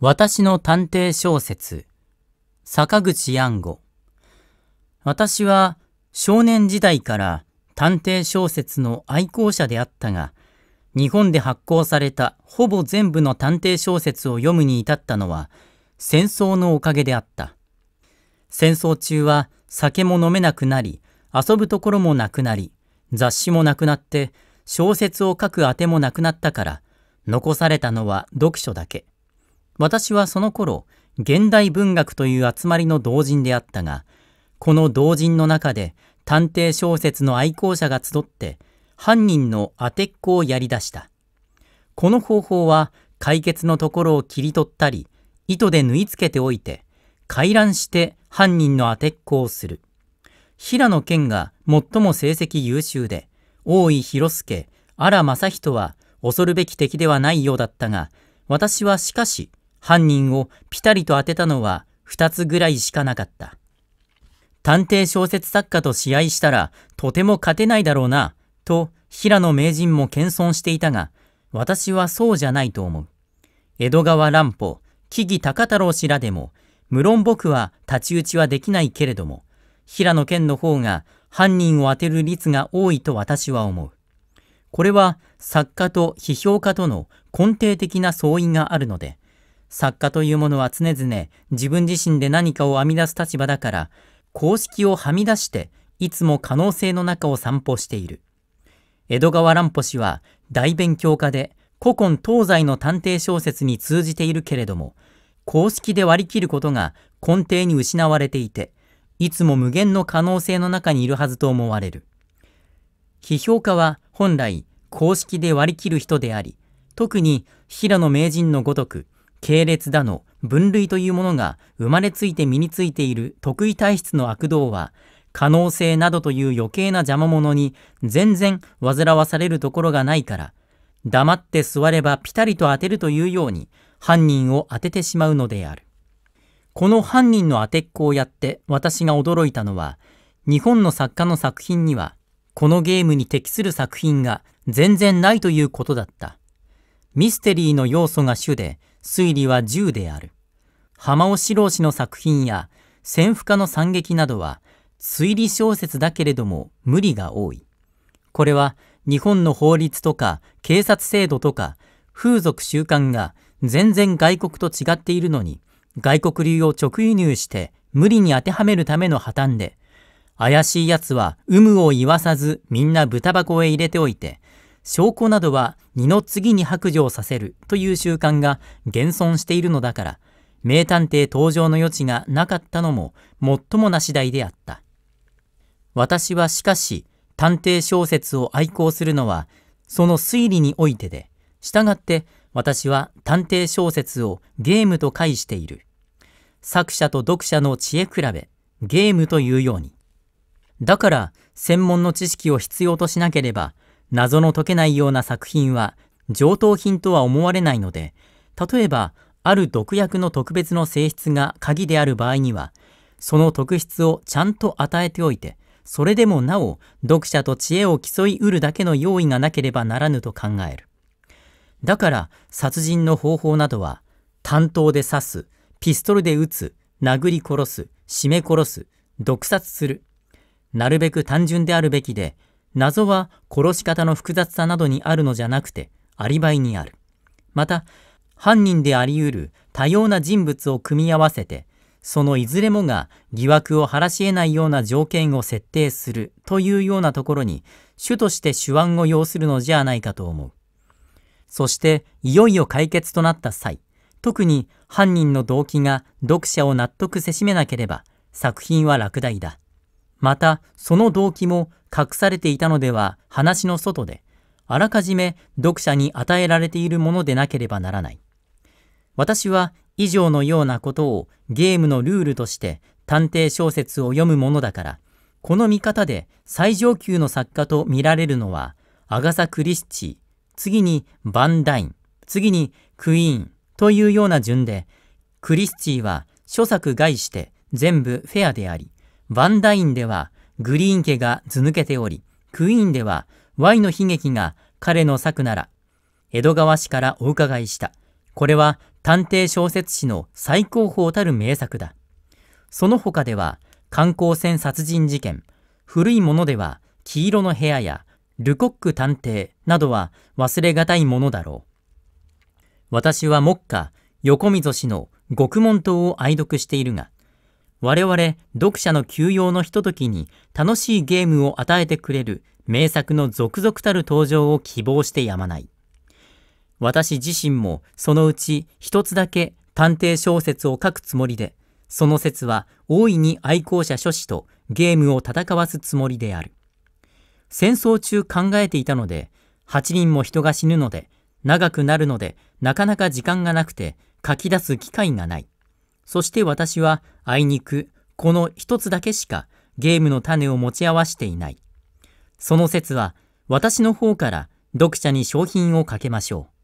私の探偵小説、坂口安吾。私は少年時代から探偵小説の愛好者であったが、日本で発行されたほぼ全部の探偵小説を読むに至ったのは戦争のおかげであった。戦争中は酒も飲めなくなり、遊ぶところもなくなり、雑誌もなくなって小説を書くあてもなくなったから、残されたのは読書だけ。私はその頃、現代文学という集まりの同人であったが、この同人の中で探偵小説の愛好者が集って、犯人の当てっこをやり出した。この方法は解決のところを切り取ったり、糸で縫い付けておいて、回覧して犯人の当てっこをする。平野健が最も成績優秀で、大井広助、荒正人は恐るべき敵ではないようだったが、私はしかし、犯人をピタリと当てたのは2つぐらいしかなかった。探偵小説作家と試合したらとても勝てないだろうな、と平野名人も謙遜していたが、私はそうじゃないと思う。江戸川乱歩、木々高太郎氏らでも、無論僕は太刀打ちはできないけれども、平野健の方が犯人を当てる率が多いと私は思う。これは作家と批評家との根底的な相違があるので、作家というものは常々自分自身で何かを編み出す立場だから、公式をはみ出していつも可能性の中を散歩している。江戸川乱歩氏は大勉強家で古今東西の探偵小説に通じているけれども、公式で割り切ることが根底に失われていて、いつも無限の可能性の中にいるはずと思われる。批評家は本来公式で割り切る人であり、特に平野名人のごとく系列だの分類というものが生まれついて身についている特異体質の悪道は可能性などという余計な邪魔者に全然煩わされるところがないから黙って座ればピタリと当てるというように犯人を当ててしまうのであるこの犯人の当てっこをやって私が驚いたのは日本の作家の作品にはこのゲームに適する作品が全然ないということだったミステリーの要素が主で、推理は10である。浜尾四郎氏の作品や、潜伏家の惨劇などは、推理小説だけれども無理が多い。これは、日本の法律とか、警察制度とか、風俗習慣が全然外国と違っているのに、外国流を直輸入して無理に当てはめるための破綻で、怪しい奴は有無を言わさずみんな豚箱へ入れておいて、証拠などは二の次に白状させるという習慣が現存しているのだから、名探偵登場の余地がなかったのも最もな次第であった。私はしかし、探偵小説を愛好するのは、その推理においてで、従って私は探偵小説をゲームと解している。作者と読者の知恵比べ、ゲームというように。だから、専門の知識を必要としなければ、謎の解けないような作品は上等品とは思われないので、例えば、ある毒薬の特別の性質が鍵である場合には、その特質をちゃんと与えておいて、それでもなお読者と知恵を競いうるだけの用意がなければならぬと考える。だから殺人の方法などは、担当で刺す、ピストルで撃つ、殴り殺す、絞め殺す、毒殺する。なるべく単純であるべきで、謎は殺し方の複雑さなどにあるのじゃなくてアリバイにある。また、犯人であり得る多様な人物を組み合わせて、そのいずれもが疑惑を晴らし得ないような条件を設定するというようなところに、主として手腕を要するのじゃないかと思う。そして、いよいよ解決となった際、特に犯人の動機が読者を納得せしめなければ、作品は落第だ。またその動機も隠されていたのでは話の外で、あらかじめ読者に与えられているものでなければならない。私は以上のようなことをゲームのルールとして探偵小説を読むものだから、この見方で最上級の作家と見られるのは、アガサ・クリスチー、次にバンダイン、次にクイーンというような順で、クリスチーは諸作外して全部フェアであり、バンダインではグリーン家が図抜けており、クイーンでは Y の悲劇が彼の作なら、江戸川氏からお伺いした。これは探偵小説史の最高峰たる名作だ。その他では、観光船殺人事件、古いものでは、黄色の部屋や、ルコック探偵などは忘れがたいものだろう。私は目下、横溝氏の獄門島を愛読しているが、我々読者の休養のひとときに楽しいゲームを与えてくれる名作の続々たる登場を希望してやまない。私自身もそのうち一つだけ探偵小説を書くつもりで、その説は大いに愛好者諸子とゲームを戦わすつもりである。戦争中考えていたので、8人も人が死ぬので、長くなるので、なかなか時間がなくて書き出す機会がない。そして私はあいにくこの一つだけしかゲームの種を持ち合わしていない。その説は私の方から読者に商品をかけましょう。